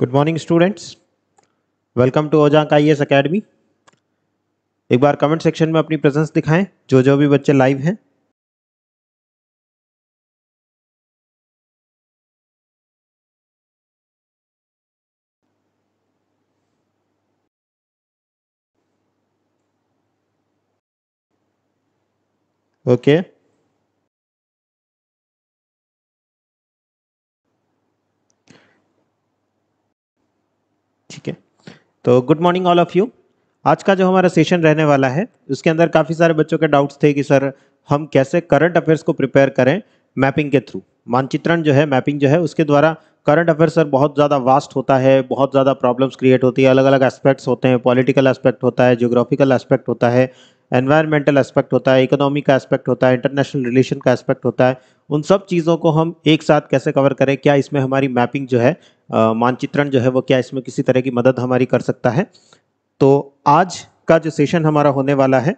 Good morning students welcome to ओजांक I S academy एक बार comment section में अपनी presence दिखाएं जो जो भी बच्चे लाइव हैं ओके okay. तो good morning all of you आज का जो हमारा सेशन रहने वाला है उसके अंदर काफ़ी सारे बच्चों के डाउट्स थे कि सर हम कैसे करंट अफेयर्स को प्रिपेयर करें मैपिंग के थ्रू मानचित्रण जो है मैपिंग जो है उसके द्वारा करंट अफेयर सर बहुत ज़्यादा वास्ट होता है बहुत ज़्यादा प्रॉब्लम्स क्रिएट होती है अलग अलग एस्पेक्ट्स होते हैं पॉलिटिकल एस्पेक्ट होता है जियोग्राफिकल एस्पेक्ट होता है एनवायरमेंटल एस्पेक्ट होता है इकोनॉमी का एस्पेक्ट होता है इंटरनेशनल रिलेशन का एस्पेक्ट होता है उन सब चीज़ों को हम एक साथ कैसे कवर करें क्या इसमें हमारी मैपिंग जो है मानचित्रण जो है वो क्या इसमें किसी तरह की मदद हमारी कर सकता है तो आज का जो सेशन हमारा होने वाला है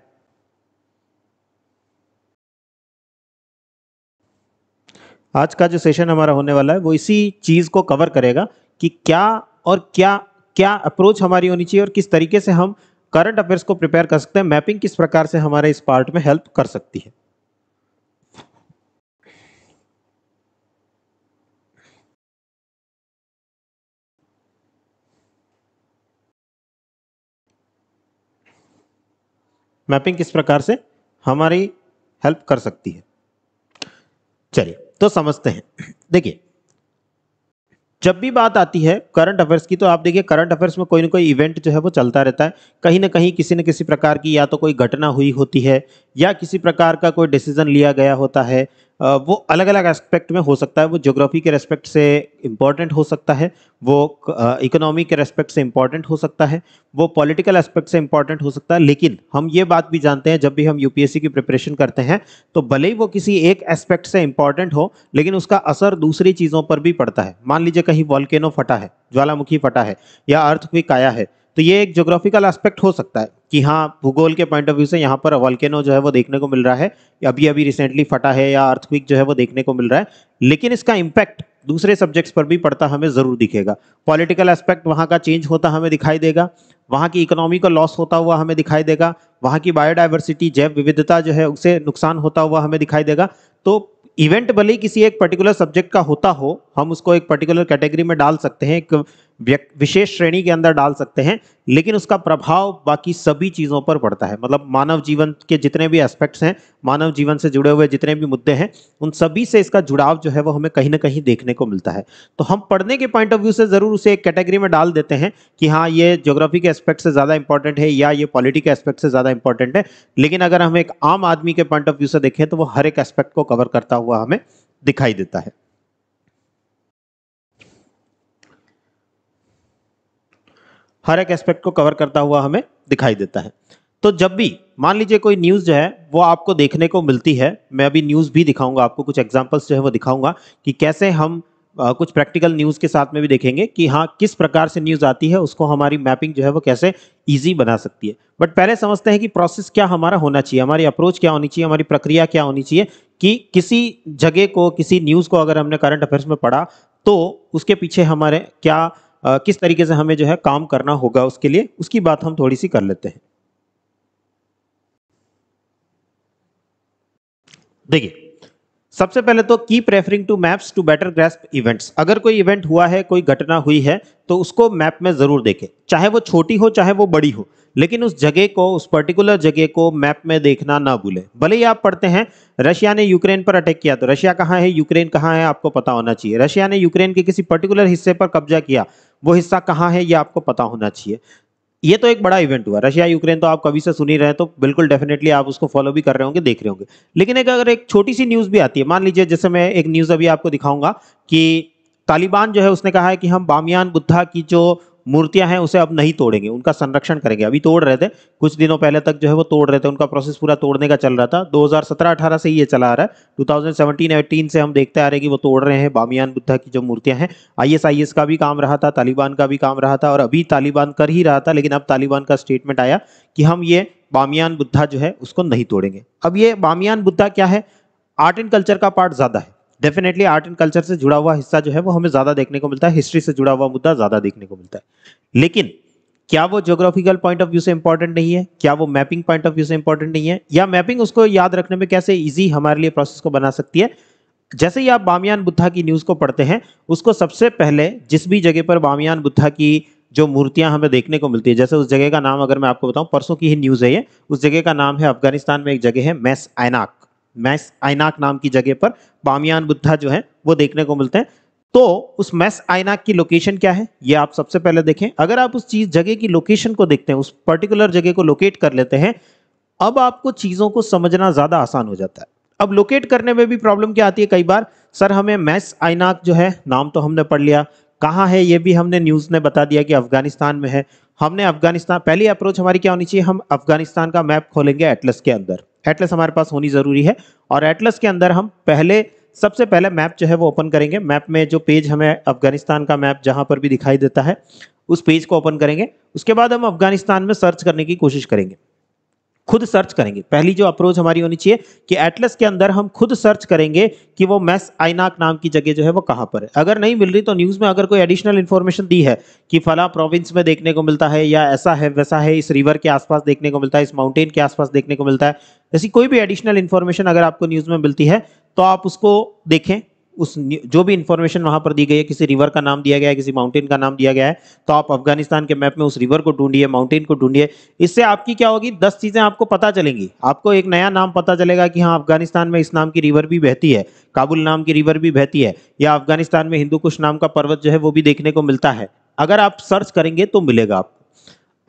आज का जो सेशन हमारा होने वाला है वो इसी चीज़ को कवर करेगा कि क्या और क्या क्या अप्रोच हमारी होनी चाहिए और किस तरीके से हम करंट अफेयर्स को प्रिपेयर कर सकते हैं मैपिंग किस प्रकार से हमारे इस पार्ट में हेल्प कर सकती है मैपिंग किस प्रकार से हमारी हेल्प कर सकती है चलिए तो समझते हैं देखिए जब भी बात आती है करंट अफेयर्स की तो आप देखिए करंट अफेयर्स में कोई ना कोई इवेंट जो है वो चलता रहता है कहीं ना कहीं किसी न किसी प्रकार की या तो कोई घटना हुई होती है या किसी प्रकार का कोई डिसीजन लिया गया होता है वो अलग अलग एस्पेक्ट में हो सकता है वो ज्योग्राफी के रेस्पेक्ट से इम्पॉर्टेंट हो सकता है वो इकोनॉमी के रेस्पेक्ट से इम्पॉर्टेंट हो सकता है वो पॉलिटिकल एस्पेक्ट से इम्पॉर्टेंट हो सकता है लेकिन हम ये बात भी जानते हैं जब भी हम यूपीएससी की प्रिपरेशन करते हैं तो भले ही वो किसी एक एस्पेक्ट से इम्पॉर्टेंट हो लेकिन उसका असर दूसरी चीज़ों पर भी पड़ता है मान लीजिए कहीं वॉल्केनो फटा है ज्वालामुखी फटा है या अर्थक्विक आया है तो ये एक जोग्राफिकल एस्पेक्ट हो सकता है कि हाँ भूगोल के पॉइंट ऑफ व्यू से यहाँ पर वॉल्केनो जो है वो देखने को मिल रहा है अभी अभी रिसेंटली फटा है या अर्थक्विक जो है वो देखने को मिल रहा है लेकिन इसका इम्पैक्ट दूसरे सब्जेक्ट्स पर भी पड़ता हमें ज़रूर दिखेगा पॉलिटिकल एस्पेक्ट वहाँ का चेंज होता हमें दिखाई देगा वहाँ की इकोनॉमी का लॉस होता हुआ हमें दिखाई देगा वहाँ की बायोडाइवर्सिटी जैव विविधता जो है उसे नुकसान होता हुआ हमें दिखाई देगा तो इवेंट भले किसी एक पर्टिकुलर सब्जेक्ट का होता हो हम उसको एक पर्टिकुलर कैटेगरी में डाल सकते हैं विशेष श्रेणी के अंदर डाल सकते हैं लेकिन उसका प्रभाव बाकी सभी चीज़ों पर पड़ता है मतलब मानव जीवन के जितने भी एस्पेक्ट्स हैं मानव जीवन से जुड़े हुए जितने भी मुद्दे हैं उन सभी से इसका जुड़ाव जो है वो हमें कहीं ना कहीं देखने को मिलता है तो हम पढ़ने के पॉइंट ऑफ व्यू से ज़रूर उसे एक कैटेगरी में डाल देते हैं कि हाँ ये जोग्राफी के एस्पेक्ट से ज़्यादा इंपॉर्टेंट है या ये पॉलिटी के एस्पेक्ट से ज़्यादा इंपॉर्टेंट है लेकिन अगर हम एक आम आदमी के पॉइंट ऑफ व्यू से देखें तो वो हर एक एस्पेक्ट को कवर करता हुआ हमें दिखाई देता है हर एक एस्पेक्ट को कवर करता हुआ हमें दिखाई देता है तो जब भी मान लीजिए कोई न्यूज़ जो है वो आपको देखने को मिलती है मैं अभी न्यूज़ भी दिखाऊंगा आपको कुछ एग्जांपल्स जो है वो दिखाऊंगा कि कैसे हम आ, कुछ प्रैक्टिकल न्यूज़ के साथ में भी देखेंगे कि हाँ किस प्रकार से न्यूज़ आती है उसको हमारी मैपिंग जो है वो कैसे ईजी बना सकती है बट पहले समझते हैं कि प्रोसेस क्या हमारा होना चाहिए हमारी अप्रोच क्या होनी चाहिए हमारी प्रक्रिया क्या होनी चाहिए कि किसी जगह को किसी न्यूज़ को अगर हमने करंट अफेयर्स में पढ़ा तो उसके पीछे हमारे क्या आ, किस तरीके से हमें जो है काम करना होगा उसके लिए उसकी बात हम थोड़ी सी कर लेते हैं देखिए सबसे पहले तो keep referring to maps to better grasp events अगर कोई इवेंट हुआ है कोई घटना हुई है तो उसको मैप में ज़रूर देखें चाहे वो छोटी हो चाहे वो बड़ी हो लेकिन उस जगह को उस पर्टिकुलर जगह को मैप में देखना ना भूलें भले ही आप पढ़ते हैं रशिया ने यूक्रेन पर अटैक किया तो रशिया कहाँ है यूक्रेन कहाँ है आपको पता होना चाहिए रशिया ने यूक्रेन के किसी पर्टिकुलर हिस्से पर कब्जा किया वो हिस्सा कहाँ है ये आपको पता होना चाहिए ये तो एक बड़ा इवेंट हुआ रशिया यूक्रेन तो आप कभी से सुनी रहे हैं तो बिल्कुल डेफिनेटली आप उसको फॉलो भी कर रहे होंगे देख रहे होंगे लेकिन एक अगर एक छोटी सी न्यूज़ भी आती है मान लीजिए जैसे मैं एक न्यूज़ अभी आपको दिखाऊंगा कि तालिबान जो है उसने कहा है कि हम बामियान बुद्धा की जो मूर्तियां हैं उसे अब नहीं तोड़ेंगे उनका संरक्षण करेंगे अभी तोड़ रहे थे कुछ दिनों पहले तक जो है वो तोड़ रहे थे उनका प्रोसेस पूरा तोड़ने का चल रहा था 2017-18 से ये चला आ रहा है 2017-18 से हम देखते आ रहे हैं कि वो तोड़ रहे हैं बामियान बुद्धा की जो मूर्तियां हैं आई का भी काम रहा था तालिबान का भी काम रहा था और अभी तालिबान कर ही रहा था लेकिन अब तालिबान का स्टेटमेंट आया कि हम ये बामियान बुद्धा जो है उसको नहीं तोड़ेंगे अब ये बामियान बुद्धा क्या है आर्ट एंड कल्चर का पार्ट ज़्यादा है डेफिनेटली आर्ट एंड कल्चर से जुड़ा हुआ हिस्सा जो है वो हमें ज्यादा देखने को मिलता है हिस्ट्री से जुड़ा हुआ मुद्दा ज्यादा देखने को मिलता है लेकिन क्या वो ज्योग्राफिकल पॉइंट ऑफ व्यू से इंपॉर्टेंट नहीं है क्या वो मैपिंग पॉइंट ऑफ व्यू से इंपॉर्टेंट नहीं है या मैपिंग उसको याद रखने में कैसे ईजी हमारे लिए प्रोसेस को बना सकती है जैसे ही आप बामियान बुद्धा की न्यूज़ को पढ़ते हैं उसको सबसे पहले जिस भी जगह पर बामियान बुद्धा की जो मूर्तियां हमें देखने को मिलती है जैसे उस जगह का नाम अगर मैं आपको बताऊं परसों की ही न्यूज़ है ये उस जगह का नाम है अफगानिस्तान में एक जगह है मैस ऐनाक मैस आइनाक नाम की जगह पर बामियान बुद्धा जो है वो देखने को मिलते हैं तो उस मैस आइनाक की लोकेशन क्या है ये आप सबसे पहले देखें अगर आप उस चीज जगह की लोकेशन को देखते हैं उस पर्टिकुलर जगह को लोकेट कर लेते हैं अब आपको चीज़ों को समझना ज़्यादा आसान हो जाता है अब लोकेट करने में भी प्रॉब्लम क्या आती है कई बार सर हमें मैस आइनाक जो है नाम तो हमने पढ़ लिया कहाँ है ये भी हमने न्यूज़ ने बता दिया कि अफगानिस्तान में है हमने अफगानिस्तान पहली अप्रोच हमारी क्या होनी चाहिए हम अफगानिस्तान का मैप खोलेंगे एटलस के अंदर एटलस हमारे पास होनी ज़रूरी है और एटलस के अंदर हम पहले सबसे पहले मैप जो है वो ओपन करेंगे मैप में जो पेज हमें अफगानिस्तान का मैप जहाँ पर भी दिखाई देता है उस पेज को ओपन करेंगे उसके बाद हम अफगानिस्तान में सर्च करने की कोशिश करेंगे खुद सर्च करेंगे पहली जो अप्रोच हमारी होनी चाहिए कि एटलस के अंदर हम खुद सर्च करेंगे कि वो मैस आइनाक नाम की जगह जो है वो कहाँ पर है अगर नहीं मिल रही तो न्यूज़ में अगर कोई एडिशनल इन्फॉर्मेशन दी है कि फला प्रोविंस में देखने को मिलता है या ऐसा है वैसा है इस रिवर के आसपास देखने को मिलता है इस माउंटेन के आसपास देखने को मिलता है ऐसी कोई भी एडिशनल इन्फॉर्मेशन अगर आपको न्यूज़ में मिलती है तो आप उसको देखें उस जो भी इंफॉर्मेशन वहां पर दी गई है किसी रिवर का नाम दिया गया है किसी माउंटेन का नाम दिया गया है तो आप अफगानिस्तान के मैप में उस रिवर को ढूंढिए माउंटेन को ढूंढिए इससे आपकी क्या होगी दस चीजें आपको पता चलेंगी आपको एक नया नाम पता चलेगा कि हाँ अफगानिस्तान में इस नाम की रिवर भी बहती है काबुल नाम की रिवर भी बहती है या अफगानिस्तान में हिंदू कुश नाम का पर्वत जो है वो भी देखने को मिलता है अगर आप सर्च करेंगे तो मिलेगा आपको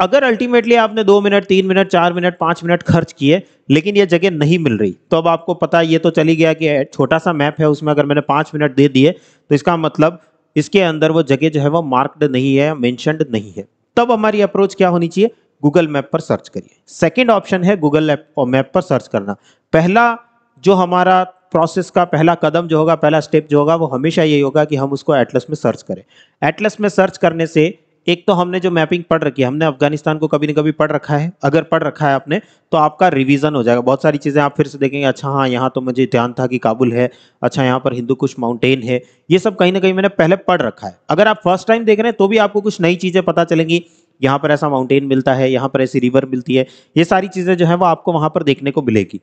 अगर अल्टीमेटली आपने दो मिनट तीन मिनट चार मिनट पाँच मिनट खर्च किए लेकिन ये जगह नहीं मिल रही तो अब आपको पता ये तो चली गया कि छोटा सा मैप है उसमें अगर मैंने पाँच मिनट दे दिए तो इसका मतलब इसके अंदर वो जगह जो है वो मार्क्ड नहीं है मैंशनड नहीं है तब हमारी अप्रोच क्या होनी चाहिए गूगल मैप पर सर्च करिए सेकेंड ऑप्शन है गूगल मैप पर सर्च करना पहला जो हमारा प्रोसेस का पहला कदम जो होगा पहला स्टेप जो होगा वो हमेशा यही होगा कि हम उसको एटलस में सर्च करें एटलस में सर्च करने से एक तो हमने जो मैपिंग पढ़ रखी है हमने अफगानिस्तान को कभी ना कभी पढ़ रखा है अगर पढ़ रखा है आपने तो आपका रिवीजन हो जाएगा बहुत सारी चीज़ें आप फिर से देखेंगे अच्छा हाँ यहाँ तो मुझे ध्यान था कि काबुल है अच्छा यहाँ पर हिंदू कुछ माउंटेन है ये सब कहीं ना कहीं मैंने पहले पढ़ रखा है अगर आप फर्स्ट टाइम देख रहे हैं तो भी आपको कुछ नई चीज़ें पता चलेंगी यहाँ पर ऐसा माउंटेन मिलता है यहाँ पर ऐसी रिवर मिलती है ये सारी चीज़ें जो है वो आपको वहाँ पर देखने को मिलेगी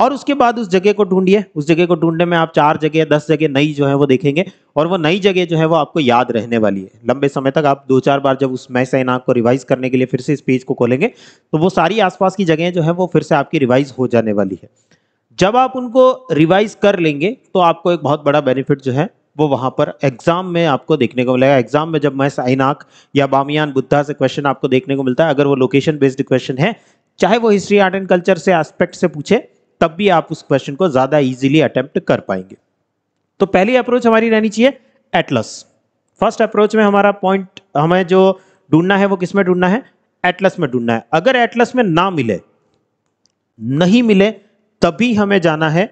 और उसके बाद उस जगह को ढूंढिए उस जगह को ढूंढने में आप चार जगह दस जगह नई जो है वो देखेंगे और वो नई जगह जो है वो आपको याद रहने वाली है लंबे समय तक आप दो चार बार जब उस मैच साइनाक को रिवाइज करने के लिए फिर से इस पेज को खोलेंगे तो वो सारी आसपास की जगह जो है वो फिर से आपकी रिवाइज हो जाने वाली है जब आप उनको रिवाइज कर लेंगे तो आपको एक बहुत बड़ा बेनिफिट जो है वो वहाँ पर एग्जाम में आपको देखने को मिलेगा एग्जाम में जब मैं साइनाक या बामियान बुद्धा से क्वेश्चन आपको देखने को मिलता है अगर वो लोकेशन बेस्ड क्वेश्चन है चाहे वो हिस्ट्री आर्ट एंड कल्चर से एस्पेक्ट से पूछे तब भी आप उस क्वेश्चन को ज्यादा इजीली अटेम्प्ट कर पाएंगे तो पहली अप्रोच हमारी रहनी चाहिए एटलस फर्स्ट अप्रोच में हमारा पॉइंट हमें जो ढूंढना है वो किसमें ढूंढना है एटलस में ढूंढना है अगर एटलस में ना मिले नहीं मिले तभी हमें जाना है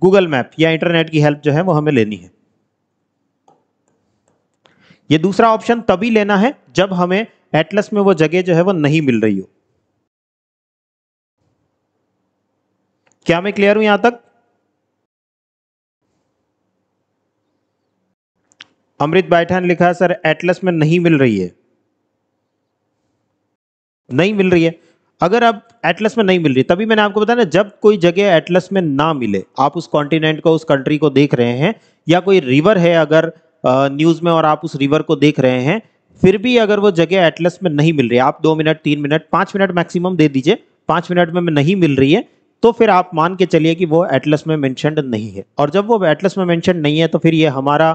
गूगल मैप या इंटरनेट की हेल्प जो है वो हमें लेनी है ये दूसरा ऑप्शन तभी लेना है जब हमें एटलस में वो जगह जो है वो नहीं मिल रही हो क्या मैं क्लियर हूं यहां तक अमृत बैठा ने लिखा सर एटलस में नहीं मिल रही है नहीं मिल रही है अगर आप एटलस में नहीं मिल रही तभी मैंने आपको बताया ना जब कोई जगह एटलस में ना मिले आप उस कॉन्टिनेंट को उस कंट्री को देख रहे हैं या कोई रिवर है अगर न्यूज़ में और आप उस रिवर को देख रहे हैं फिर भी अगर वो जगह एटलस में नहीं मिल रही आप दो मिनट तीन मिनट पांच मिनट मैक्सिमम दे दीजिए पांच मिनट में नहीं मिल रही है तो फिर आप मान के चलिए कि वो एटलस में मैंशनड नहीं है और जब वो एटलस में मैंशन नहीं है तो फिर ये हमारा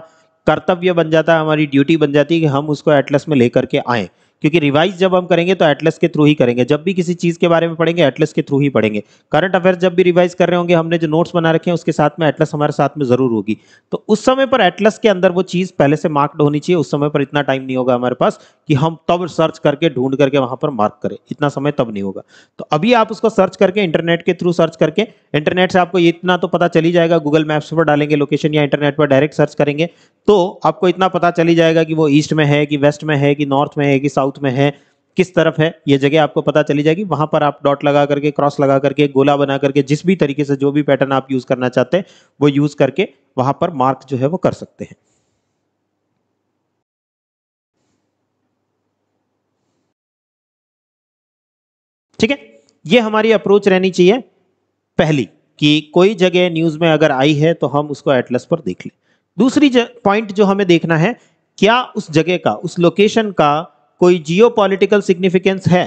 कर्तव्य बन जाता है हमारी ड्यूटी बन जाती है कि हम उसको एटलस में लेकर के आएँ क्योंकि रिवाइज जब हम करेंगे तो एटलस के थ्रू ही करेंगे जब भी किसी चीज़ के बारे में पढ़ेंगे एटलस के थ्रू ही पढ़ेंगे करंट अफेयर जब भी रिवाइज कर रहे होंगे हमने जो नोट्स बना रखे हैं उसके साथ में एटलस हमारे साथ में जरूर होगी तो उस समय पर एटलस के अंदर वो चीज़ पहले से मार्क्ड होनी चाहिए उस समय पर इतना टाइम नहीं होगा हमारे पास कि हम तब सर्च करके ढूंढ करके वहां पर मार्क करें इतना समय तब नहीं होगा तो अभी आप उसको सर्च करके इंटरनेट के थ्रू सर्च करके इंटरनेट से आपको इतना तो पता चली जाएगा गूगल मैप्स पर डालेंगे लोकेशन या इंटरनेट पर डायरेक्ट सर्च करेंगे तो आपको इतना पता चली जाएगा कि वो ईस्ट में है कि वेस्ट में है कि नॉर्थ में है कि साउथ में है किस तरफ है ये जगह आपको पता चली जाएगी वहां पर आप डॉट लगा करके क्रॉस लगा करके गोला बना करके जिस भी तरीके से जो भी पैटर्न आप यूज करना चाहते हैं वो यूज करके वहां पर मार्क जो है वो कर सकते हैं ठीक है ये हमारी अप्रोच रहनी चाहिए पहली कि कोई जगह न्यूज में अगर आई है तो हम उसको एटलस पर देख लें दूसरी पॉइंट जो हमें देखना है क्या उस जगह का उस लोकेशन का कोई जियो सिग्निफिकेंस है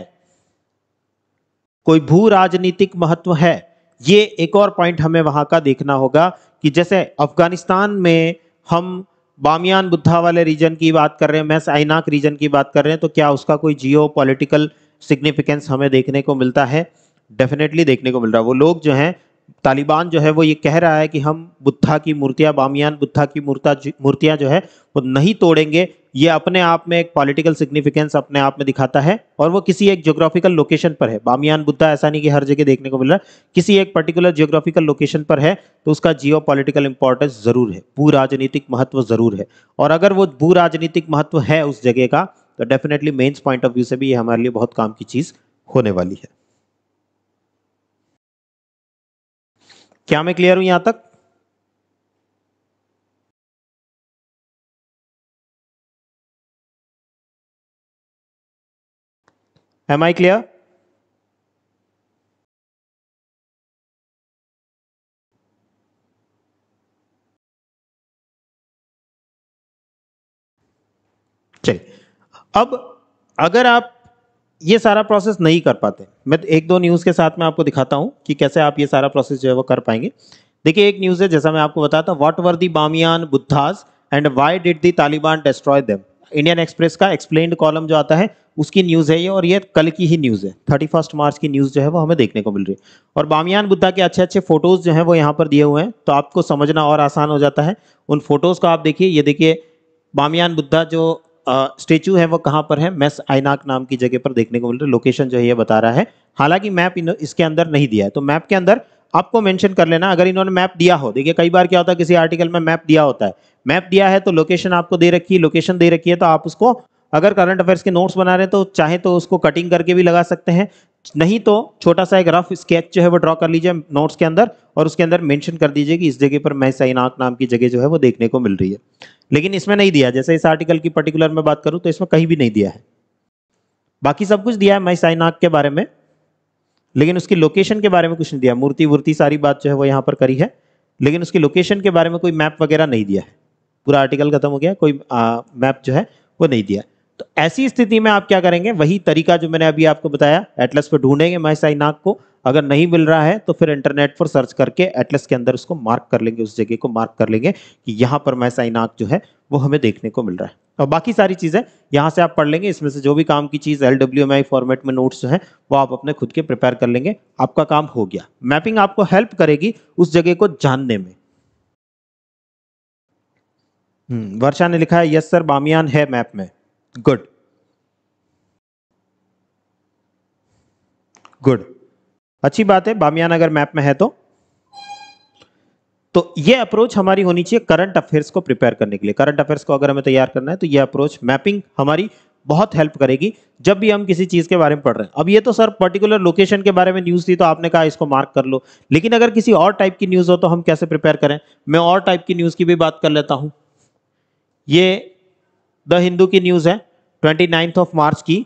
कोई भू राजनीतिक महत्व है ये एक और पॉइंट हमें वहां का देखना होगा कि जैसे अफगानिस्तान में हम बामियान बुद्धा वाले रीजन की बात कर रहे हैं मैस आइनाक रीजन की बात कर रहे हैं तो क्या उसका कोई जियो सिग्निफिकेंस हमें देखने को मिलता है डेफिनेटली देखने को मिल रहा है वो लोग जो हैं तालिबान जो है वो ये कह रहा है कि हम बुद्धा की मूर्तियां बामियान बुद्धा की मूर्ता मूर्तियां जो है वो नहीं तोड़ेंगे ये अपने आप में एक पॉलिटिकल सिग्निफिकेंस अपने आप में दिखाता है और वो किसी एक ज्योग्राफिकल लोकेशन पर है बामियान बुद्धा ऐसा नहीं कि हर जगह देखने को मिल रहा है किसी एक पर्टिकुलर ज्योग्राफिकल लोकेशन पर है तो उसका जियो पॉलिटिकल इंपॉर्टेंस ज़रूर है भू राजनीतिक महत्व ज़रूर है और अगर वो भू राजनीतिक महत्व है उस जगह का तो definitely mains point of view से भी ये हमारे लिए बहुत काम की चीज़ होने वाली है क्या मैं क्लियर हूं यहां तक एम आई क्लियर चलिए अब अगर आप ये सारा प्रोसेस नहीं कर पाते मैं तो एक दो न्यूज़ के साथ मैं आपको दिखाता हूँ कि कैसे आप ये सारा प्रोसेस जो है वो कर पाएंगे देखिए एक न्यूज़ है जैसा मैं आपको बताता what were the Bamiyan Buddhas and why did the Taliban destroy them Indian Express का एक्सप्लेन कॉलम जो आता है उसकी न्यूज़ है ये और ये कल की ही न्यूज़ है थर्टी फर्स्ट मार्च की न्यूज़ जो है वो हमें देखने को मिल रही है और बामियान बुद्धा के अच्छे अच्छे फ़ोटोज़ जो हैं वो यहाँ पर दिए हुए हैं तो आपको समझना और आसान हो जाता है उन फोटोज़ को आप देखिए ये देखिए बामियान बुद्धा जो स्टेचू है वो कहाँ पर है मैस आइनाक नाम की जगह पर देखने को मिल रहा है लोकेशन जो है ये बता रहा है हालांकि मैप इसके अंदर नहीं दिया है तो मैप के अंदर आपको मेंशन कर लेना अगर इन्होंने मैप दिया हो देखिए कई बार क्या होता है किसी आर्टिकल में मैप दिया होता है मैप दिया है तो लोकेशन आपको दे रखी है लोकेशन दे रखी है तो आप उसको अगर करंट अफेयर्स के नोट्स बना रहे हैं तो चाहे तो उसको कटिंग करके भी लगा सकते हैं नहीं तो छोटा सा एक रफ स्केच जो है वो ड्रॉ कर लीजिए नोट्स के अंदर और उसके अंदर मेंशन कर दीजिए कि इस जगह पर मैं साइनाक नाम की जगह जो है वो देखने को मिल रही है लेकिन इसमें नहीं दिया जैसे इस आर्टिकल की पर्टिकुलर में बात करूँ तो इसमें कहीं भी नहीं दिया है बाकी सब कुछ दिया है मैं साइनाक के बारे में लेकिन उसकी लोकेशन के बारे में कुछ नहीं दिया मूर्ति वूर्ति सारी बात जो है वो यहाँ पर करी है लेकिन उसकी लोकेशन के बारे में कोई मैप वगैरह नहीं दिया है पूरा आर्टिकल खत्म हो गया कोई मैप जो है वो नहीं दिया तो ऐसी स्थिति में आप क्या करेंगे वही तरीका जो मैंने अभी आपको बताया एटलस पर ढूंढेंगे महेशाई नाग को अगर नहीं मिल रहा है तो फिर इंटरनेट पर सर्च करके एटलस के अंदर उसको मार्क कर लेंगे उस जगह को मार्क कर लेंगे कि यहाँ पर महेशाई नाग जो है वो हमें देखने को मिल रहा है और बाकी सारी चीज़ें यहाँ से आप पढ़ लेंगे इसमें से जो भी काम की चीज़ L W M I format में नोट्स हैं वो आप अपने खुद के प्रिपेयर कर लेंगे आपका काम हो गया मैपिंग आपको हेल्प करेगी उस जगह को जानने में हम्म, वर्षा ने लिखा है यस सर बामियान है मैप में good गुड अच्छी बात है बामियान अगर मैप में है तो तो ये अप्रोच हमारी होनी चाहिए करंट अफेयर्स को प्रिपेयर करने के लिए करंट अफेयर्स को अगर हमें तैयार करना है तो ये अप्रोच मैपिंग हमारी बहुत हेल्प करेगी जब भी हम किसी चीज़ के बारे में पढ़ रहे हैं अब ये तो सर पर्टिकुलर लोकेशन के बारे में न्यूज़ थी तो आपने कहा इसको मार्क कर लो लेकिन अगर किसी और टाइप की न्यूज़ हो तो हम कैसे प्रिपेयर करें मैं और टाइप की न्यूज़ की भी बात कर लेता हूं ये द हिंदू की न्यूज़ है ट्वेंटी ऑफ मार्च की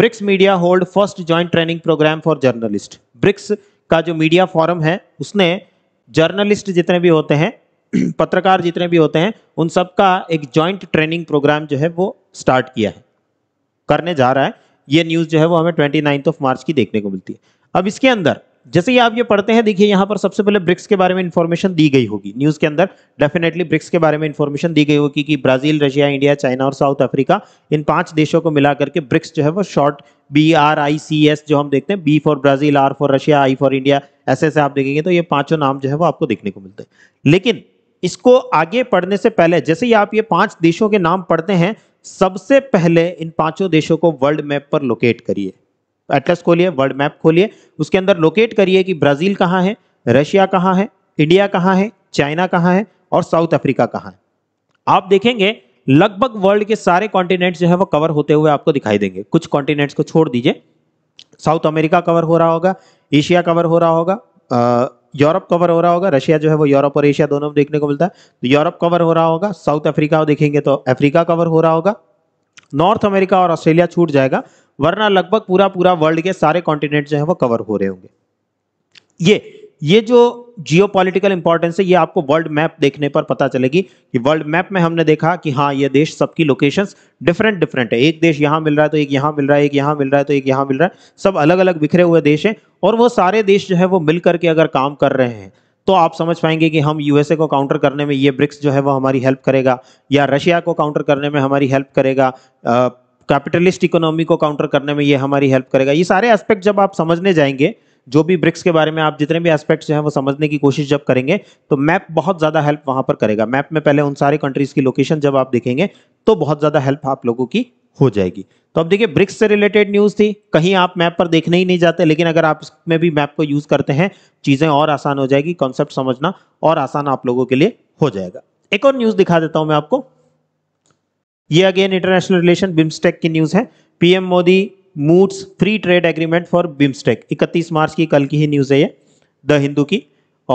BRICS media hold first joint training programme for journalist BRICS का जो मीडिया फॉरम है उसने जर्नलिस्ट जितने भी होते हैं पत्रकार जितने भी होते हैं उन सब का एक जॉइंट ट्रेनिंग प्रोग्राम जो है वो स्टार्ट किया है करने जा रहा है ये न्यूज़ जो है वो हमें ट्वेंटी ऑफ मार्च की देखने को मिलती है अब इसके अंदर जैसे ही आप ये पढ़ते हैं देखिए यहाँ पर सबसे पहले ब्रिक्स के बारे में इन्फॉर्मेशन दी गई होगी न्यूज़ के अंदर डेफिनेटली ब्रिक्स के बारे में इन्फॉर्मेशन दी गई होगी कि ब्राजील रशिया इंडिया चाइना और साउथ अफ्रीका इन पांच देशों को मिला करके ब्रिक्स जो है वो short B R I C S जो हम देखते हैं B for Brazil R for Russia I for India ऐसे ऐसे आप देखेंगे तो ये पांचों नाम जो है वो आपको देखने को मिलते हैं लेकिन इसको आगे पढ़ने से पहले जैसे ही आप ये पांच देशों के नाम पढ़ते हैं सबसे पहले इन पांचों देशों को वर्ल्ड मैप पर लोकेट करिए एटलस खोलिए वर्ल्ड मैप खोलिए उसके अंदर लोकेट करिए कि ब्राज़ील कहाँ है रशिया कहाँ है इंडिया कहाँ है चाइना कहाँ है और साउथ अफ्रीका कहाँ है आप देखेंगे लगभग वर्ल्ड के सारे कॉन्टिनेंट्स जो है वो कवर होते हुए आपको दिखाई देंगे कुछ कॉन्टिनेंट्स को छोड़ दीजिए साउथ अमेरिका कवर हो रहा होगा एशिया कवर हो रहा होगा यूरोप कवर हो रहा होगा रशिया जो है वो यूरोप और एशिया दोनों में देखने को मिलता है तो यूरोप कवर हो रहा होगा साउथ अफ्रीका देखेंगे तो अफ्रीका कवर हो रहा होगा नॉर्थ अमेरिका और ऑस्ट्रेलिया छूट जाएगा वरना लगभग पूरा पूरा वर्ल्ड के सारे कॉन्टिनेंट जो है वो कवर हो रहे होंगे ये ये जो जियो पॉलिटिकल इंपॉर्टेंस है ये आपको वर्ल्ड मैप देखने पर पता चलेगी कि वर्ल्ड मैप में हमने देखा कि हाँ ये देश सबकी लोकेशंस डिफरेंट डिफरेंट है एक देश यहाँ मिल रहा है तो एक यहाँ मिल रहा है एक यहाँ मिल रहा है तो एक यहाँ मिल रहा है सब अलग अलग बिखरे हुए देश हैं और वो सारे देश जो है वो मिल करके अगर काम कर रहे हैं तो आप समझ पाएंगे कि हम यूएसए को काउंटर करने में ये ब्रिक्स जो है वो हमारी हेल्प करेगा या रशिया को काउंटर करने में हमारी हेल्प करेगा कैपिटलिस्ट इकोनॉमी को काउंटर करने में ये हमारी हेल्प करेगा ये सारे एस्पेक्ट जब आप समझने जाएंगे जो भी ब्रिक्स के बारे में आप जितने भी एस्पेक्ट्स हैं वो समझने की कोशिश जब करेंगे तो मैप बहुत ज़्यादा हेल्प वहाँ पर करेगा मैप में पहले उन सारे कंट्रीज़ की लोकेशन जब आप देखेंगे तो बहुत ज़्यादा हेल्प आप लोगों की हो जाएगी तो अब देखिए ब्रिक्स से रिलेटेड न्यूज़ थी कहीं आप मैप पर देखने ही नहीं जाते लेकिन अगर आप इसमें भी मैप को यूज़ करते हैं चीज़ें और आसान हो जाएगी कॉन्सेप्ट समझना और आसान आप लोगों के लिए हो जाएगा एक और न्यूज़ दिखा देता हूँ मैं आपको ये अगेन इंटरनेशनल रिलेशन बिम्स्टेक की न्यूज है PM Modi moots free trade agreement for BIMSTEC 31 March की कल की ही न्यूज है ये द हिंदू की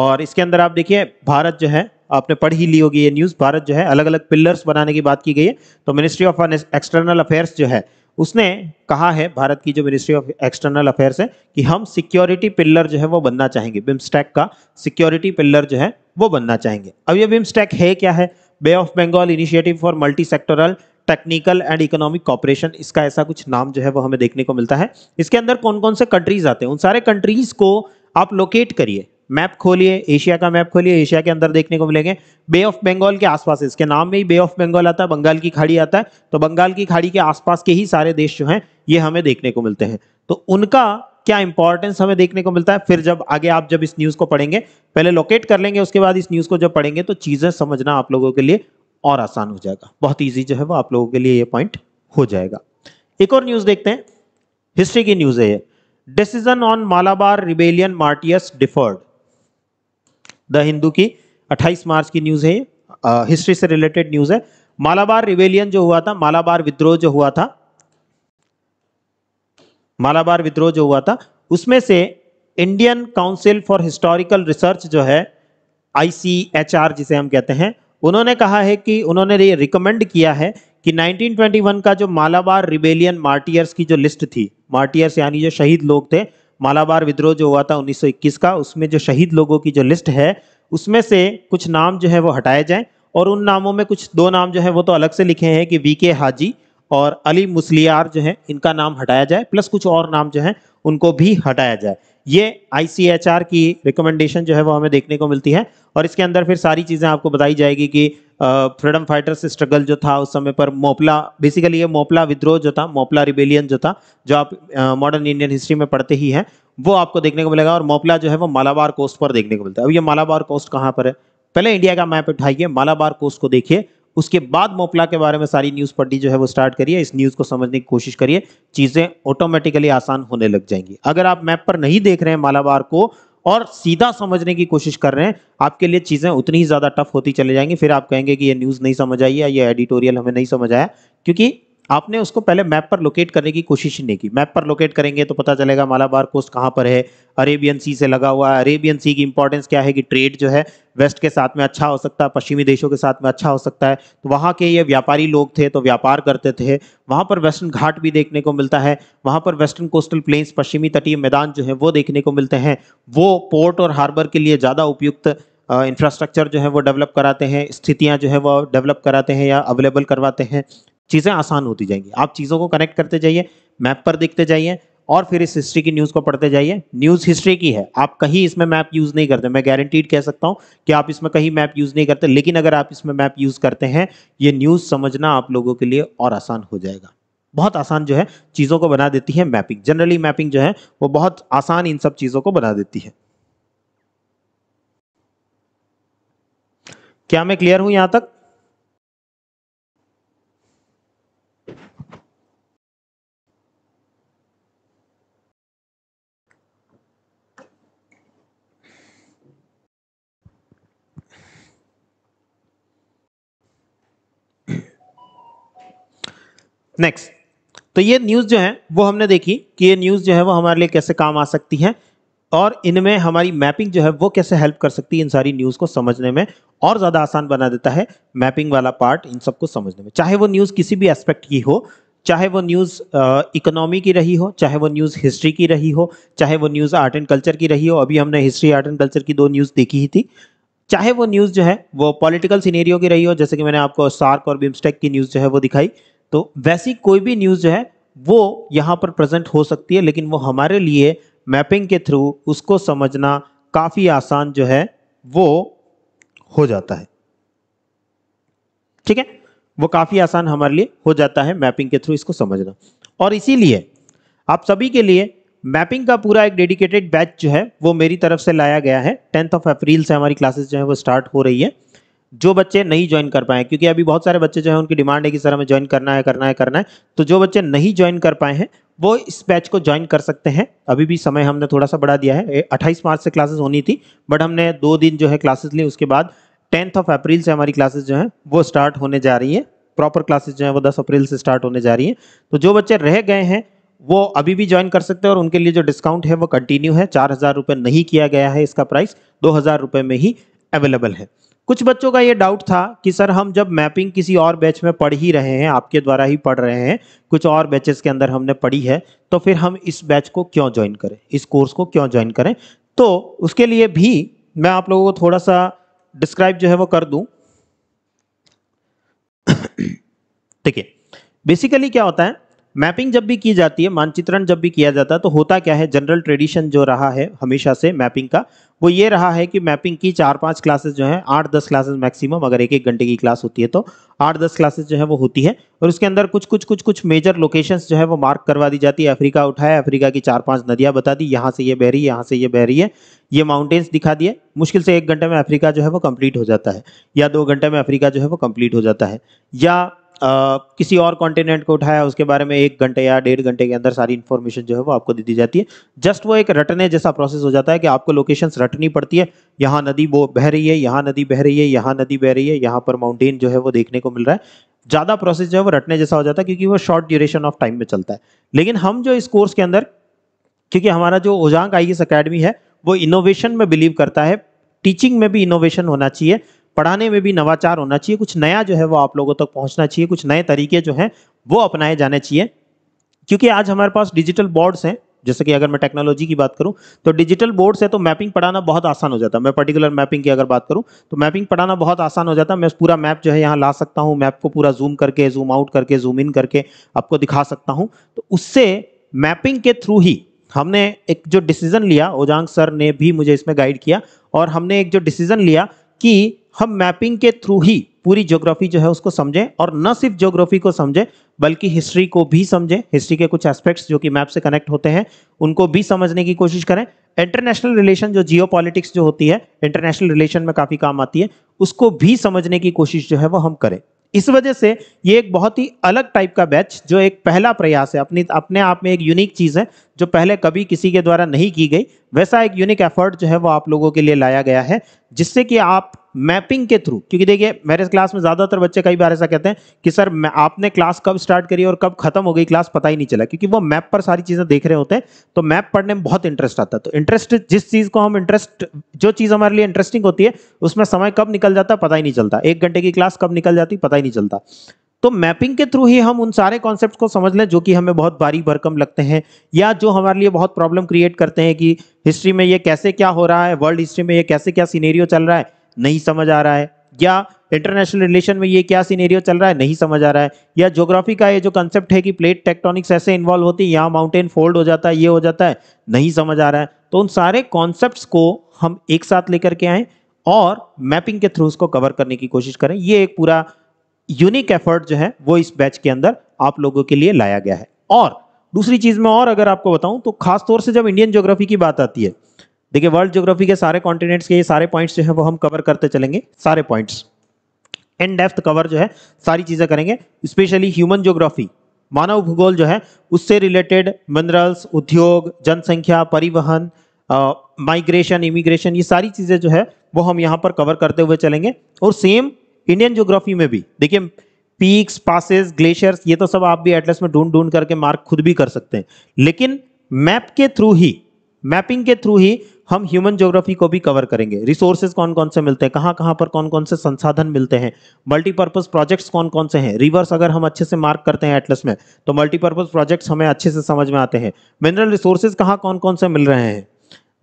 और इसके अंदर आप देखिए भारत जो है आपने पढ़ ही ली होगी ये न्यूज़ भारत जो है अलग अलग पिलर्स बनाने की बात की गई है तो मिनिस्ट्री ऑफ एक्सटर्नल अफेयर्स जो है उसने कहा है भारत की जो मिनिस्ट्री ऑफ एक्सटर्नल अफेयर्स है कि हम सिक्योरिटी पिल्लर जो है वो बनना चाहेंगे बिम्स्टैक का सिक्योरिटी पिल्लर जो है वो बनना चाहेंगे अब ये बिम्स्टैक है क्या है bay of Bengal initiative for multi sectoral technical and economic cooperation इसका ऐसा कुछ नाम जो है वो हमें देखने को मिलता है इसके अंदर कौन कौन से कंट्रीज आते हैं उन सारे कंट्रीज को आप लोकेट करिए मैप खोलिए एशिया का मैप खोलिए एशिया के अंदर देखने को मिलेंगे बे ऑफ बंगाल के आसपास इसके नाम में ही बे ऑफ बंगाल आता है बंगाल की खाड़ी आता है तो बंगाल की खाड़ी के आसपास के ही सारे देश जो हैं ये हमें देखने को मिलते हैं तो उनका क्या इंपॉर्टेंस हमें देखने को मिलता है फिर जब आगे आप जब इस न्यूज को पढ़ेंगे पहले लोकेट कर लेंगे उसके बाद इस न्यूज को जब पढ़ेंगे तो चीजें समझना आप लोगों के लिए और आसान हो जाएगा बहुत ईजी जो है वो आप लोगों के लिए ये पॉइंट हो जाएगा एक और न्यूज देखते हैं हिस्ट्री की न्यूज है ये decision on Malabar rebellion martyrs deferred the Hindu की 28 मार्च की न्यूज है हिस्ट्री से रिलेटेड न्यूज है मालाबार रिवेलियन जो हुआ था मालाबार विद्रोह जो हुआ था मालाबार विद्रोह जो हुआ था उसमें से Indian council for historical research जो है आई जिसे हम कहते हैं उन्होंने कहा है कि उन्होंने ये रिकमेंड किया है कि 1921 का जो मालाबार रिबेलियन मार्टियर्स की जो लिस्ट थी मार्टियर्स यानी जो शहीद लोग थे मालाबार विद्रोह जो हुआ था 1921 का उसमें जो शहीद लोगों की जो लिस्ट है उसमें से कुछ नाम जो है वो हटाए जाएं और उन नामों में कुछ दो नाम जो है वो तो अलग से लिखे हैं कि वी के हाजी और अली मुसलियार जो है इनका नाम हटाया जाए प्लस कुछ और नाम जो है उनको भी हटाया जाए ये आईसीएचआर की रिकमेंडेशन जो है वो हमें देखने को मिलती है और इसके अंदर फिर सारी चीज़ें आपको बताई जाएगी कि फ्रीडम फाइटर्स स्ट्रगल जो था उस समय पर मोपला बेसिकली ये मोपला विद्रोह जो था मोपला रिबेलियन जो था जो आप मॉडर्न इंडियन हिस्ट्री में पढ़ते ही हैं वो आपको देखने को मिलेगा और मोपला जो है वो मालाबार कोस्ट पर देखने को मिलता है अब ये मालाबार कोस्ट कहाँ पर है पहले इंडिया का मैप उठाइए मालाबार कोस्ट को देखिए उसके बाद मोपला के बारे में सारी न्यूज़ पढ़नी जो है वो स्टार्ट करिए इस न्यूज़ को समझने की कोशिश करिए चीज़ें ऑटोमेटिकली आसान होने लग जाएंगी अगर आप मैप पर नहीं देख रहे हैं मालाबार को और सीधा समझने की कोशिश कर रहे हैं आपके लिए चीज़ें उतनी ही ज़्यादा टफ होती चले जाएंगी फिर आप कहेंगे कि ये न्यूज़ नहीं समझ आई या ये एडिटोरियल हमें नहीं समझ आया क्योंकि आपने उसको पहले मैप पर लोकेट करने की कोशिश ही नहीं की मैप पर लोकेट करेंगे तो पता चलेगा मालाबार कोस्ट कहाँ पर है अरेबियन सी से लगा हुआ है अरेबियन सी की इंपॉर्टेंस क्या है कि ट्रेड जो है वेस्ट के साथ में अच्छा हो सकता है पश्चिमी देशों के साथ में अच्छा हो सकता है तो वहाँ के ये व्यापारी लोग थे तो व्यापार करते थे वहाँ पर वेस्टर्न घाट भी देखने को मिलता है वहाँ पर वेस्टर्न कोस्टल प्लेन्स पश्चिमी तटीय मैदान जो है वो देखने को मिलते हैं वो पोर्ट और हार्बर के लिए ज़्यादा उपयुक्त इंफ्रास्ट्रक्चर जो है वो डेवलप कराते हैं स्थितियाँ जो है वो डेवलप कराते हैं या अवेलेबल करवाते हैं चीज़ें आसान होती जाएंगी आप चीज़ों को कनेक्ट करते जाइए मैप पर देखते जाइए और फिर इस हिस्ट्री की न्यूज़ को पढ़ते जाइए न्यूज़ हिस्ट्री की है आप कहीं इसमें मैप यूज़ नहीं करते मैं गारंटीड कह सकता हूँ कि आप इसमें कहीं मैप यूज़ नहीं करते लेकिन अगर आप इसमें मैप यूज़ करते हैं ये न्यूज़ समझना आप लोगों के लिए और आसान हो जाएगा बहुत आसान जो है चीज़ों को बना देती है मैपिंग जनरली मैपिंग जो है वो बहुत आसान इन सब चीज़ों को बना देती है क्या मैं क्लियर हूँ यहाँ तक नेक्स्ट तो ये न्यूज़ जो है वो हमने देखी कि ये न्यूज़ जो है वो हमारे लिए कैसे काम आ सकती है और इनमें हमारी मैपिंग जो है वो कैसे हेल्प कर सकती है इन सारी न्यूज़ को समझने में और ज़्यादा आसान बना देता है मैपिंग वाला पार्ट इन सबको समझने में चाहे वो न्यूज़ किसी भी एस्पेक्ट की हो चाहे वो न्यूज़ इकोनॉमी की रही हो चाहे वो न्यूज़ हिस्ट्री की रही हो चाहे वो न्यूज़ आर्ट एंड कल्चर की रही हो अभी हमने हिस्ट्री आर्ट एंड कल्चर की दो न्यूज़ देखी ही थी चाहे वो न्यूज़ जो है वो पॉलिटिकल सीनेरियो की रही हो जैसे कि मैंने आपको सार्क और बिम्स्टेक की न्यूज़ जो है वो दिखाई तो वैसी कोई भी न्यूज़ जो है वो यहाँ पर प्रेजेंट हो सकती है लेकिन वो हमारे लिए मैपिंग के थ्रू उसको समझना काफ़ी आसान जो है वो हो जाता है ठीक है वो काफ़ी आसान हमारे लिए हो जाता है मैपिंग के थ्रू इसको समझना और इसीलिए आप सभी के लिए मैपिंग का पूरा एक डेडिकेटेड बैच जो है वो मेरी तरफ से लाया गया है टेंथ ऑफ अप्रैल से हमारी क्लासेस जो है वो स्टार्ट हो रही है जो बच्चे नहीं ज्वाइन कर पाए क्योंकि अभी बहुत सारे बच्चे जो है उनकी डिमांड है कि सर हमें ज्वाइन करना है करना है करना है तो जो बच्चे नहीं ज्वाइन कर पाए हैं वो इस बैच को ज्वाइन कर सकते हैं अभी भी समय हमने थोड़ा सा बढ़ा दिया है 28 मार्च से क्लासेस होनी थी बट हमने दो दिन जो है क्लासेस ली उसके बाद टेंथ ऑफ अप्रैल से हमारी क्लासेज जो है वो स्टार्ट होने जा रही है प्रॉपर क्लासेज जो है वो दस अप्रैल से स्टार्ट होने जा रही है तो जो बच्चे रह गए हैं वो अभी भी ज्वाइन कर सकते हैं और उनके लिए जो डिस्काउंट है वो कंटिन्यू है चार हज़ार रुपये नहीं किया गया है इसका प्राइस दो हज़ार रुपये में ही अवेलेबल है कुछ बच्चों का ये डाउट था कि सर हम जब मैपिंग किसी और बैच में पढ़ ही रहे हैं आपके द्वारा ही पढ़ रहे हैं कुछ और बैचेस के अंदर हमने पढ़ी है तो फिर हम इस बैच को क्यों ज्वाइन करें इस कोर्स को क्यों ज्वाइन करें तो उसके लिए भी मैं आप लोगों को थोड़ा सा डिस्क्राइब जो है वो कर दूं है बेसिकली क्या होता है मैपिंग जब भी की जाती है मानचित्रण जब भी किया जाता है तो होता क्या है जनरल ट्रेडिशन जो रहा है हमेशा से मैपिंग का वो ये रहा है कि मैपिंग की चार पांच क्लासेस जो है आठ दस क्लासेस मैक्सिमम अगर एक एक घंटे की क्लास होती है तो आठ दस क्लासेस जो है वो होती है और उसके अंदर कुछ कुछ कुछ कुछ मेजर लोकेशन जो है वो मार्क करवा दी जाती है अफ्रीका उठाया अफ्रीका की चार पाँच नदियाँ बता दी यहाँ से ये बह रही है यहाँ से ये बह रही है ये माउंटेन्स दिखा दिए मुश्किल से एक घंटे में अफ्रीका जो है वो कम्प्लीट हो जाता है या दो घंटे में अफ्रीका जो है वो कम्प्लीट हो जाता है या किसी और कॉन्टिनेंट को उठाया उसके बारे में एक घंटे या डेढ़ घंटे के अंदर सारी इन्फॉर्मेशन जो है वो आपको दे दी जाती है जस्ट वो एक रटने जैसा प्रोसेस हो जाता है कि आपको लोकेशन रटनी पड़ती है यहाँ नदी वो बह रही है यहाँ नदी बह रही है यहाँ नदी बह रही है यहाँ पर माउंटेन जो है वो देखने को मिल रहा है ज़्यादा प्रोसेस जो है वो रटने जैसा हो जाता है क्योंकि वो शॉर्ट ड्यूरेशन ऑफ टाइम में चलता है लेकिन हम जो इस कोर्स के अंदर क्योंकि हमारा जो ओजांग आई एस अकेडमी है वो इनोवेशन में बिलीव करता है टीचिंग में भी इनोवेशन होना चाहिए पढ़ाने में भी नवाचार होना चाहिए कुछ नया जो है वो आप लोगों तक पहुंचना चाहिए कुछ नए तरीके जो हैं वो अपनाए जाने चाहिए क्योंकि आज हमारे पास डिजिटल बोर्ड्स हैं जैसे कि अगर मैं टेक्नोलॉजी की बात करूं तो डिजिटल बोर्ड से तो मैपिंग पढ़ाना बहुत आसान हो जाता है मैं पर्टिकुलर मैपिंग की अगर बात करूं तो मैपिंग पढ़ाना बहुत आसान हो जाता है मैं पूरा मैप जो है यहाँ ला सकता हूँ मैप को पूरा जूम करके जूम आउट करके जूम इन करके आपको दिखा सकता हूँ तो उससे मैपिंग के थ्रू ही हमने एक जो डिसीजन लिया ओजांग सर ने भी मुझे इसमें गाइड किया और हमने एक जो डिसीजन लिया कि हम मैपिंग के थ्रू ही पूरी ज्योग्राफी जो है उसको समझें और न सिर्फ ज्योग्राफी को समझें बल्कि हिस्ट्री को भी समझें हिस्ट्री के कुछ एस्पेक्ट्स जो कि मैप से कनेक्ट होते हैं उनको भी समझने की कोशिश करें इंटरनेशनल रिलेशन जो जियो जो होती है इंटरनेशनल रिलेशन में काफ़ी काम आती है उसको भी समझने की कोशिश जो है वो हम करें इस वजह से ये एक बहुत ही अलग टाइप का बैच जो एक पहला प्रयास है अपनी अपने आप में एक यूनिक चीज़ है जो पहले कभी किसी के द्वारा नहीं की गई वैसा एक यूनिक एफर्ट जो है वो आप लोगों के लिए लाया गया है जिससे कि आप मैपिंग के थ्रू क्योंकि देखिए मेरे क्लास में ज़्यादातर बच्चे कई बार ऐसा कहते हैं कि सर आपने क्लास कब स्टार्ट करी और कब खत्म हो गई क्लास पता ही नहीं चला क्योंकि वो मैप पर सारी चीज़ें देख रहे होते हैं तो मैप पढ़ने में बहुत इंटरेस्ट आता है तो इंटरेस्ट जिस चीज़ को हम इंटरेस्ट जो चीज़ हमारे लिए इंटरेस्टिंग होती है उसमें समय कब निकल जाता पता ही नहीं चलता एक घंटे की क्लास कब निकल जाती पता ही नहीं चलता तो मैपिंग के थ्रू ही हम उन सारे कॉन्सेप्ट को समझ लें जो कि हमें बहुत भारी भरकम लगते हैं या जो हमारे लिए बहुत प्रॉब्लम क्रिएट करते हैं कि हिस्ट्री में ये कैसे क्या हो रहा है वर्ल्ड हिस्ट्री में ये कैसे क्या सीनेरियो चल रहा है नहीं समझ आ रहा है या इंटरनेशनल रिलेशन में ये क्या सीनेरियो चल रहा है नहीं समझ आ रहा है या ज्योग्राफी का ये जो कंसेप्ट है कि प्लेट टेक्टोनिक्स ऐसे इन्वॉल्व होती है यहाँ माउंटेन फोल्ड हो जाता है ये हो जाता है नहीं समझ आ रहा है तो उन सारे कॉन्सेप्ट को हम एक साथ लेकर के आए और मैपिंग के थ्रू उसको कवर करने की कोशिश करें ये एक पूरा यूनिक एफर्ट जो है वो इस बैच के अंदर आप लोगों के लिए लाया गया है और दूसरी चीज में और अगर आपको बताऊं तो खासतौर से जब इंडियन ज्योग्राफी की बात आती है देखिए वर्ल्ड ज्योग्राफी के सारे कॉन्टिनेंट्स के ये सारे पॉइंट्स जो है वो हम कवर करते चलेंगे सारे पॉइंट्स इन डेफ्थ कवर जो है सारी चीज़ें करेंगे स्पेशली ह्यूमन ज्योग्राफी मानव भूगोल जो है उससे रिलेटेड मिनरल्स उद्योग जनसंख्या परिवहन माइग्रेशन इमिग्रेशन ये सारी चीज़ें जो है वो हम यहाँ पर कवर करते हुए चलेंगे और सेम इंडियन ज्योग्राफी में भी देखिए पीक्स पासेस ग्लेशियर्स ये तो सब आप भी एटलस में ढूंढ ढूंढ करके मार्क खुद भी कर सकते हैं लेकिन मैप के थ्रू ही मैपिंग के थ्रू ही हम ह्यूमन ज्योग्राफी को भी कवर करेंगे रिसोर्सेज कौन कौन से मिलते हैं कहाँ कहाँ पर कौन कौन से संसाधन मिलते हैं मल्टीपर्पज़ प्रोजेक्ट्स कौन कौन से हैं रिवर्स अगर हम अच्छे से मार्क करते हैं एटलस में तो मल्टीपर्पज़ प्रोजेक्ट्स हमें अच्छे से समझ में आते हैं मिनरल रिसोर्सेज कहाँ कौन कौन से मिल रहे हैं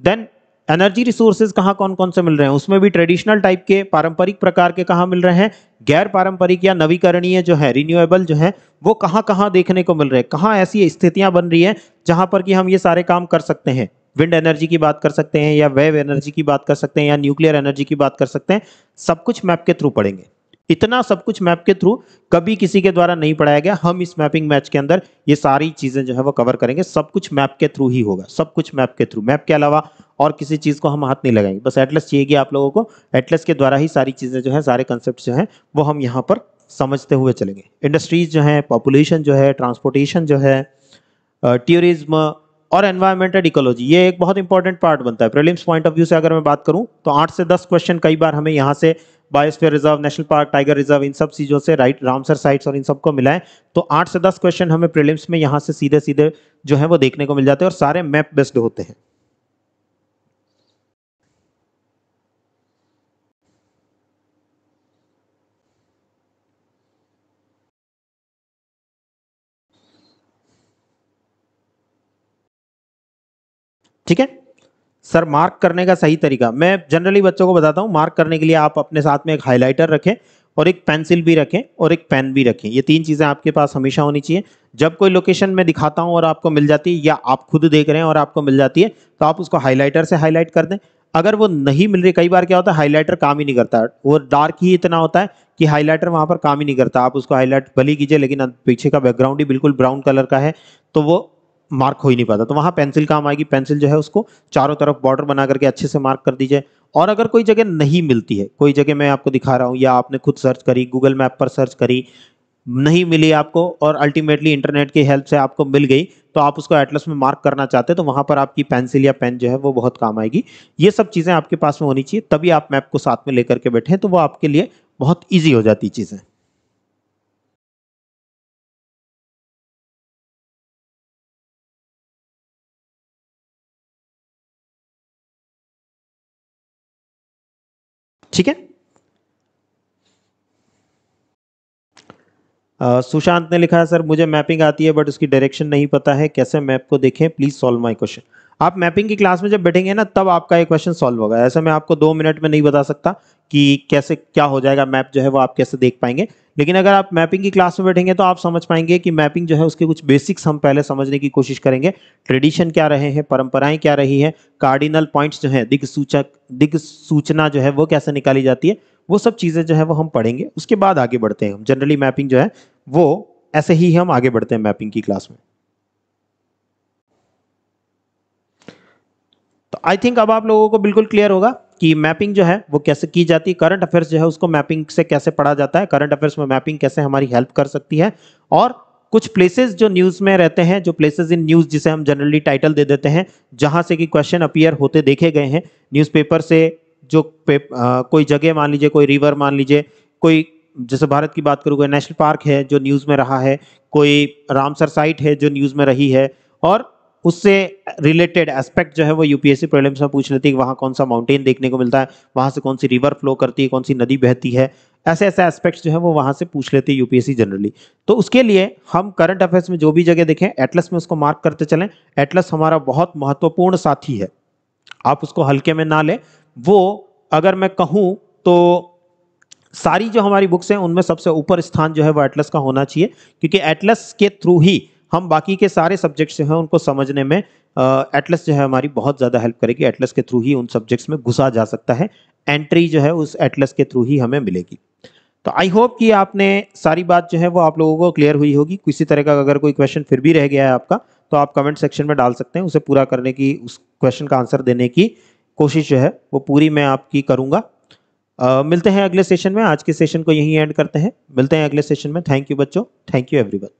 देन एनर्जी रिसोर्सेज कहाँ कौन कौन से मिल रहे हैं उसमें भी ट्रेडिशनल टाइप के पारंपरिक प्रकार के कहाँ मिल रहे हैं गैर पारंपरिक या नवीकरणीय जो है रिन्यूएबल जो है वो कहाँ कहाँ देखने को मिल रहे हैं कहाँ ऐसी स्थितियाँ बन रही हैं जहाँ पर कि हम ये सारे काम कर सकते हैं विंड एनर्जी की बात कर सकते हैं या वेव एनर्जी की बात कर सकते हैं या न्यूक्लियर एनर्जी की बात कर सकते हैं सब कुछ मैप के थ्रू पढ़ेंगे इतना सब कुछ मैप के थ्रू कभी किसी के द्वारा नहीं पढ़ाया गया हम इस मैपिंग मैच के अंदर ये सारी चीज़ें जो है वो कवर करेंगे सब कुछ मैप के थ्रू ही होगा सब कुछ मैप के थ्रू मैप के अलावा और किसी चीज़ को हम हाथ नहीं लगाएंगे बस एटलस चाहिए आप लोगों को एटलस के द्वारा ही सारी चीज़ें जो है सारे कंसेप्ट जो हैं वो हम यहाँ पर समझते हुए चलेंगे इंडस्ट्रीज जो है पॉपुलेशन जो है ट्रांसपोर्टेशन जो है टूरिज्म और एनवायरमेंट इकोलॉजी ये एक बहुत इंपॉर्टेंट पार्ट बनता है प्रीलिम्स पॉइंट ऑफ व्यू से अगर मैं बात करूं तो आठ से दस क्वेश्चन कई बार हमें यहाँ से biosphere reserve national park tiger reserve इन सब चीज़ों से राइट रामसर साइट्स और इन सब को मिलाएं तो आठ से दस क्वेश्चन हमें प्रिलिम्स में यहाँ से सीधे सीधे जो है वो देखने को मिल जाते हैं और सारे मैप बेस्ड होते हैं ठीक है सर मार्क करने का सही तरीका मैं जनरली बच्चों को बताता हूँ मार्क करने के लिए आप अपने साथ में एक हाईलाइटर रखें और एक पेंसिल भी रखें और एक पेन भी रखें ये तीन चीज़ें आपके पास हमेशा होनी चाहिए जब कोई लोकेशन मैं दिखाता हूँ और आपको मिल जाती है या आप खुद देख रहे हैं और आपको मिल जाती है तो आप उसको हाईलाइटर से हाईलाइट कर दें अगर वो नहीं मिल रही कई बार क्या होता है हाईलाइटर काम ही नहीं करता वो डार्क ही इतना होता है कि हाईलाइटर वहाँ पर काम ही नहीं करता आप उसको हाईलाइट भली कीजिए लेकिन पीछे का बैकग्राउंड ही बिल्कुल ब्राउन कलर का है तो वो मार्क हो ही नहीं पाता तो वहाँ पेंसिल काम आएगी पेंसिल जो है उसको चारों तरफ बॉर्डर बना करके अच्छे से मार्क कर दीजिए और अगर कोई जगह नहीं मिलती है कोई जगह मैं आपको दिखा रहा हूँ या आपने खुद सर्च करी गूगल मैप पर सर्च करी नहीं मिली आपको और अल्टीमेटली इंटरनेट की हेल्प से आपको मिल गई तो आप उसको एटलस में मार्क करना चाहते हैं तो वहाँ पर आपकी पेंसिल या पेन जो है वो बहुत काम आएगी ये सब चीज़ें आपके पास में होनी चाहिए तभी आप मैप को साथ में लेकर के बैठे तो वो आपके लिए बहुत ईजी हो जाती चीज़ें ठीक है सुशांत ने लिखा है सर मुझे मैपिंग आती है बट उसकी डायरेक्शन नहीं पता है कैसे मैप को देखें प्लीज सॉल्व माय क्वेश्चन आप मैपिंग की क्लास में जब बैठेंगे ना तब आपका ये क्वेश्चन सॉल्व होगा ऐसे मैं आपको दो मिनट में नहीं बता सकता कि कैसे क्या हो जाएगा मैप जो है वो आप कैसे देख पाएंगे लेकिन अगर आप मैपिंग की क्लास में बैठेंगे तो आप समझ पाएंगे कि मैपिंग जो है उसके कुछ बेसिक्स हम पहले समझने की कोशिश करेंगे ट्रेडिशन क्या रहे हैं परंपराएं क्या रही हैं कार्डिनल पॉइंट्स जो हैं सूचक दिग सूचना जो है वो कैसे निकाली जाती है वो सब चीज़ें जो है वो हम पढ़ेंगे उसके बाद आगे बढ़ते हैं हम जनरली मैपिंग जो है वो ऐसे ही हम आगे बढ़ते हैं मैपिंग की क्लास में आई थिंक अब आप लोगों को बिल्कुल क्लियर होगा कि मैपिंग जो है वो कैसे की जाती है करंट अफेयर्स जो है उसको मैपिंग से कैसे पढ़ा जाता है करंट अफेयर्स में मैपिंग कैसे हमारी हेल्प कर सकती है और कुछ प्लेसेस जो न्यूज़ में रहते हैं जो प्लेसेस इन न्यूज़ जिसे हम जनरली टाइटल दे देते हैं जहाँ से कि क्वेश्चन अपीयर होते देखे गए हैं न्यूज़पेपर से जो पेप, आ, कोई जगह मान लीजिए कोई रिवर मान लीजिए कोई जैसे भारत की बात करूँगा नेशनल पार्क है जो न्यूज़ में रहा है कोई रामसर साइट है जो न्यूज़ में रही है और उससे रिलेटेड एस्पेक्ट जो है वो यूपीएससी प्रॉब्लम्स में पूछ लेती है वहाँ कौन सा माउंटेन देखने को मिलता है वहाँ से कौन सी रिवर फ्लो करती है कौन सी नदी बहती है ऐसे ऐसे एस्पेक्ट्स जो है वो वहाँ से पूछ लेती है यूपीएससी जनरली तो उसके लिए हम करंट अफेयर्स में जो भी जगह देखें एटलस में उसको मार्क करते चलें एटलस हमारा बहुत महत्वपूर्ण साथी है आप उसको हल्के में ना लें वो अगर मैं कहूँ तो सारी जो हमारी बुक्स हैं उनमें सबसे ऊपर स्थान जो है वो एटलस का होना चाहिए क्योंकि एटलस के थ्रू ही हम बाकी के सारे सब्जेक्ट्स जो हैं उनको समझने में एटलस जो है हमारी बहुत ज़्यादा हेल्प करेगी एटलस के थ्रू ही उन सब्जेक्ट्स में घुसा जा सकता है एंट्री जो है उस एटलस के थ्रू ही हमें मिलेगी तो आई होप कि आपने सारी बात जो है वो आप लोगों को क्लियर हुई होगी किसी तरह का अगर कोई क्वेश्चन फिर भी रह गया है आपका तो आप कमेंट सेक्शन में डाल सकते हैं उसे पूरा करने की उस क्वेश्चन का आंसर देने की कोशिश जो है वो पूरी मैं आपकी करूँगा मिलते हैं अगले सेशन में आज के सेशन को यहीं एंड करते हैं मिलते हैं अगले सेशन में थैंक यू बच्चों थैंक यू एवरीवन